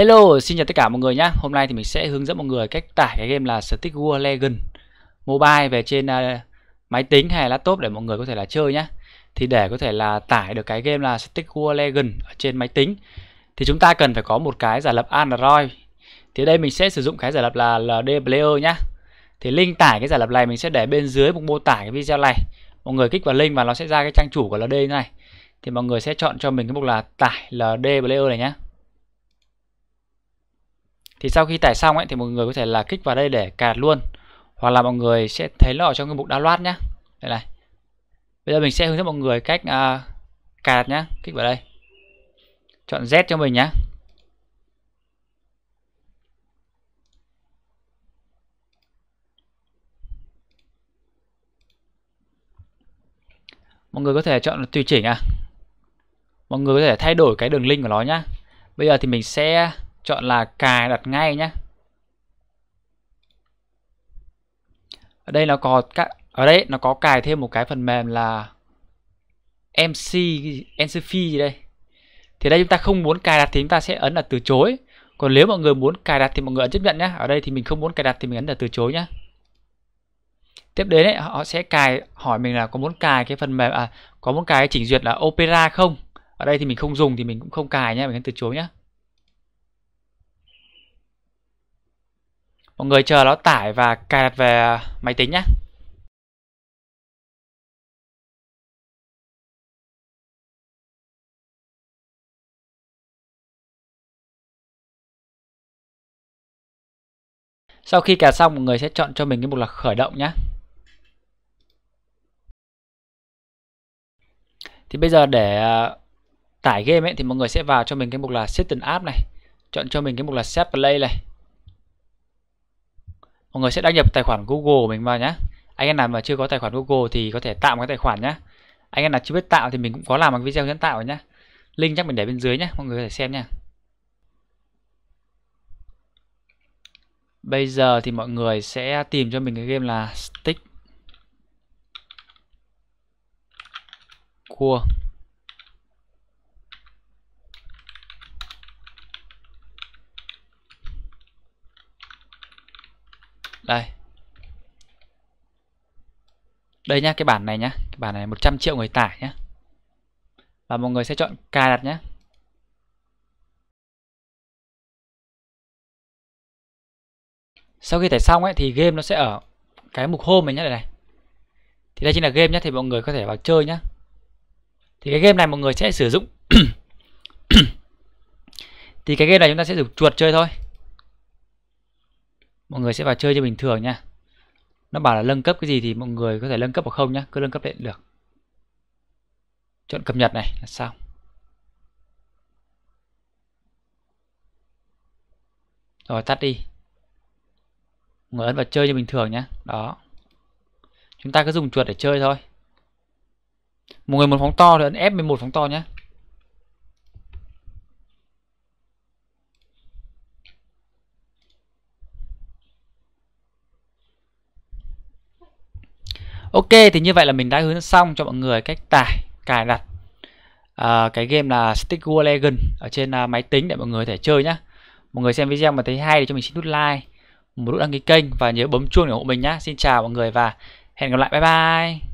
Hello, xin chào tất cả mọi người nhé. Hôm nay thì mình sẽ hướng dẫn mọi người cách tải cái game là Stick War Legend Mobile về trên uh, máy tính hay laptop để mọi người có thể là chơi nhé. Thì để có thể là tải được cái game là Stick War Legend ở trên máy tính thì chúng ta cần phải có một cái giả lập Android. Thì đây mình sẽ sử dụng cái giả lập là LD Player nhé. Thì link tải cái giả lập này mình sẽ để bên dưới mục mô tả cái video này. Mọi người kích vào link và nó sẽ ra cái trang chủ của LD này. Thì mọi người sẽ chọn cho mình cái mục là tải LD Player này nhé thì sau khi tải xong ấy thì mọi người có thể là kích vào đây để cài đặt luôn hoặc là mọi người sẽ thấy nó ở trong cái mục download nhé đây này bây giờ mình sẽ hướng dẫn mọi người cách uh, à, cài đặt nhá kích vào đây chọn Z cho mình nhá mọi người có thể chọn tùy chỉnh à mọi người có thể thay đổi cái đường link của nó nhá bây giờ thì mình sẽ chọn là cài đặt ngay nhé ở đây nó có các ở đây nó có cài thêm một cái phần mềm là MC MC gì đây thì đây chúng ta không muốn cài đặt thì chúng ta sẽ ấn là từ chối còn nếu mọi người muốn cài đặt thì mọi người ấn chấp nhận nhé ở đây thì mình không muốn cài đặt thì mình ấn là từ chối nhé tiếp đến ấy, họ sẽ cài hỏi mình là có muốn cài cái phần mềm à có muốn cài chỉnh duyệt là opera không ở đây thì mình không dùng thì mình cũng không cài nhé mình ấn từ chối nhé mọi người chờ nó tải và cài đặt về máy tính nhé Sau khi cài xong mọi người sẽ chọn cho mình cái mục là khởi động nhé. Thì bây giờ để à, tải game ấy thì mọi người sẽ vào cho mình cái mục là System App này, chọn cho mình cái mục là Set Play này mọi người sẽ đăng nhập tài khoản Google của mình vào nhé anh em nào mà chưa có tài khoản Google thì có thể tạo một cái tài khoản nhé anh em nào chưa biết tạo thì mình cũng có làm một video dẫn tạo nhé link chắc mình để bên dưới nhé mọi người có thể xem nha bây giờ thì mọi người sẽ tìm cho mình cái game là stick cua cool. đây đây nhá cái bản này nhá cái bản này 100 triệu người tải nhá và mọi người sẽ chọn cài đặt nhé sau khi tải xong ấy thì game nó sẽ ở cái mục home này nhá đây này thì đây chính là game nhá, thì mọi người có thể vào chơi nhá. thì cái game này mọi người sẽ sử dụng thì cái game này chúng ta sẽ dùng chuột chơi thôi mọi người sẽ vào chơi như bình thường nha nó bảo là nâng cấp cái gì thì mọi người có thể nâng cấp hoặc không nhá cứ nâng cấp lên được chọn cập nhật này là sao rồi tắt đi người ấn vào chơi như bình thường nhé đó chúng ta cứ dùng chuột để chơi thôi một người muốn phóng to thì ấn F11 phóng to nhé Ok thì như vậy là mình đã hướng dẫn xong cho mọi người cách tải cài đặt uh, cái game là Stick War Legend ở trên uh, máy tính để mọi người có thể chơi nhá. Mọi người xem video mà thấy hay thì cho mình xin nút like, một nút đăng ký kênh và nhớ bấm chuông để ủng hộ mình nhá. Xin chào mọi người và hẹn gặp lại. Bye bye.